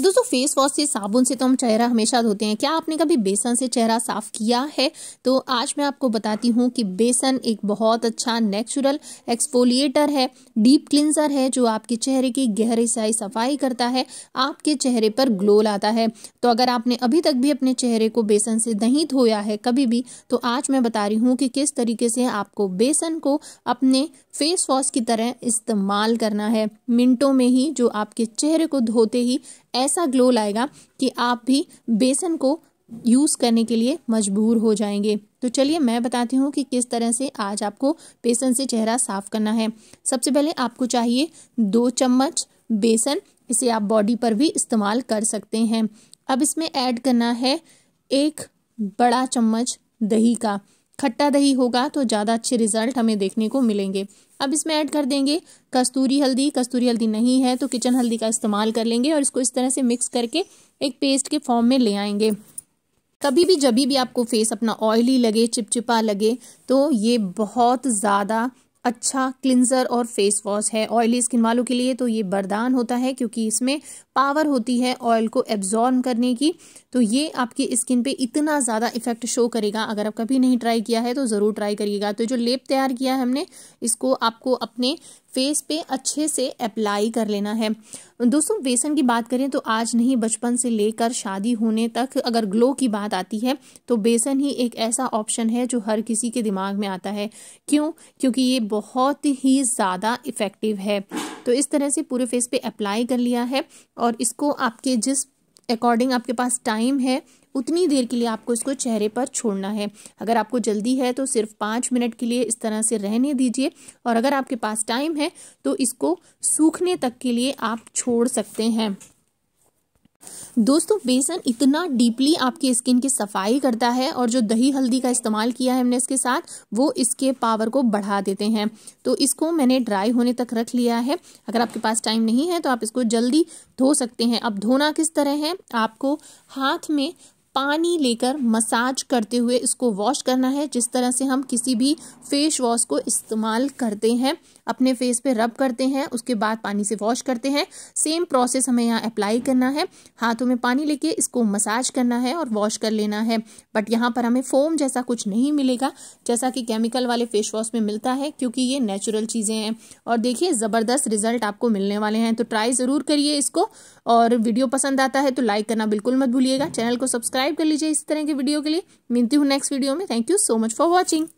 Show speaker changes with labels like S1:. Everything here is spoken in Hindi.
S1: दोस्तों फेस वॉश से साबुन से तो हम चेहरा हमेशा धोते हैं क्या आपने कभी बेसन से चेहरा साफ किया है तो आज मैं आपको बताती हूँ कि बेसन एक बहुत अच्छा नेचुरल एक्सफोलिएटर है डीप क्लिनजर है जो आपके चेहरे की गहरी साई सफाई करता है आपके चेहरे पर ग्लो लाता है तो अगर आपने अभी तक भी अपने चेहरे को बेसन से नहीं धोया है कभी भी तो आज मैं बता रही हूँ कि किस तरीके से आपको बेसन को अपने फेस वॉश की तरह इस्तेमाल करना है मिनटों में ही जो आपके चेहरे को धोते ही ऐसा ग्लो लाएगा कि आप भी बेसन को यूज़ करने के लिए मजबूर हो जाएंगे तो चलिए मैं बताती हूँ कि किस तरह से आज आपको बेसन से चेहरा साफ़ करना है सबसे पहले आपको चाहिए दो चम्मच बेसन इसे आप बॉडी पर भी इस्तेमाल कर सकते हैं अब इसमें ऐड करना है एक बड़ा चम्मच दही का खट्टा दही होगा तो ज़्यादा अच्छे रिजल्ट हमें देखने को मिलेंगे अब इसमें ऐड कर देंगे कस्तूरी हल्दी कस्तूरी हल्दी नहीं है तो किचन हल्दी का इस्तेमाल कर लेंगे और इसको इस तरह से मिक्स करके एक पेस्ट के फॉर्म में ले आएंगे कभी भी जब भी आपको फेस अपना ऑयली लगे चिपचिपा लगे तो ये बहुत ज़्यादा अच्छा क्लिनजर और फेस वॉश है ऑयली स्किन वालों के लिए तो ये बरदान होता है क्योंकि इसमें पावर होती है ऑयल को एब्जॉर्म करने की तो ये आपकी स्किन पे इतना ज़्यादा इफेक्ट शो करेगा अगर आप कभी नहीं ट्राई किया है तो ज़रूर ट्राई करिएगा तो जो लेप तैयार किया है हमने इसको आपको अपने फेस पे अच्छे से अप्लाई कर लेना है दोस्तों बेसन की बात करें तो आज नहीं बचपन से लेकर शादी होने तक अगर ग्लो की बात आती है तो बेसन ही एक ऐसा ऑप्शन है जो हर किसी के दिमाग में आता है क्यों क्योंकि ये बहुत ही ज़्यादा इफ़ेक्टिव है तो इस तरह से पूरे फेस पे अप्लाई कर लिया है और इसको आपके जिस अकॉर्डिंग आपके पास टाइम है उतनी देर के लिए आपको इसको चेहरे पर छोड़ना है अगर आपको जल्दी है तो सिर्फ पाँच मिनट के लिए इस तरह से रहने दीजिए और अगर आपके पास टाइम है तो इसको सूखने तक के लिए आप छोड़ सकते हैं दोस्तों बेसन इतना डीपली आपकी स्किन की सफाई करता है और जो दही हल्दी का इस्तेमाल किया है हमने इसके साथ वो इसके पावर को बढ़ा देते हैं तो इसको मैंने ड्राई होने तक रख लिया है अगर आपके पास टाइम नहीं है तो आप इसको जल्दी धो सकते हैं अब धोना किस तरह है आपको हाथ में पानी लेकर मसाज करते हुए इसको वॉश करना है जिस तरह से हम किसी भी फेस वॉश को इस्तेमाल करते हैं अपने फेस पे रब करते हैं उसके बाद पानी से वॉश करते हैं सेम प्रोसेस हमें यहाँ अप्लाई करना है हाथों में पानी लेके इसको मसाज करना है और वॉश कर लेना है बट यहाँ पर हमें फोम जैसा कुछ नहीं मिलेगा जैसा कि केमिकल वाले फेस वॉश में मिलता है क्योंकि ये नेचुरल चीज़ें हैं और देखिए ज़बरदस्त रिजल्ट आपको मिलने वाले हैं तो ट्राई ज़रूर करिए इसको और वीडियो पसंद आता है तो लाइक करना बिल्कुल मत भूलिएगा चैनल को सब्सक्राइब सब्सक्राइब कर लीजिए इस तरह के वीडियो के लिए मिलती हूँ नेक्स्ट वीडियो में thank you so much for watching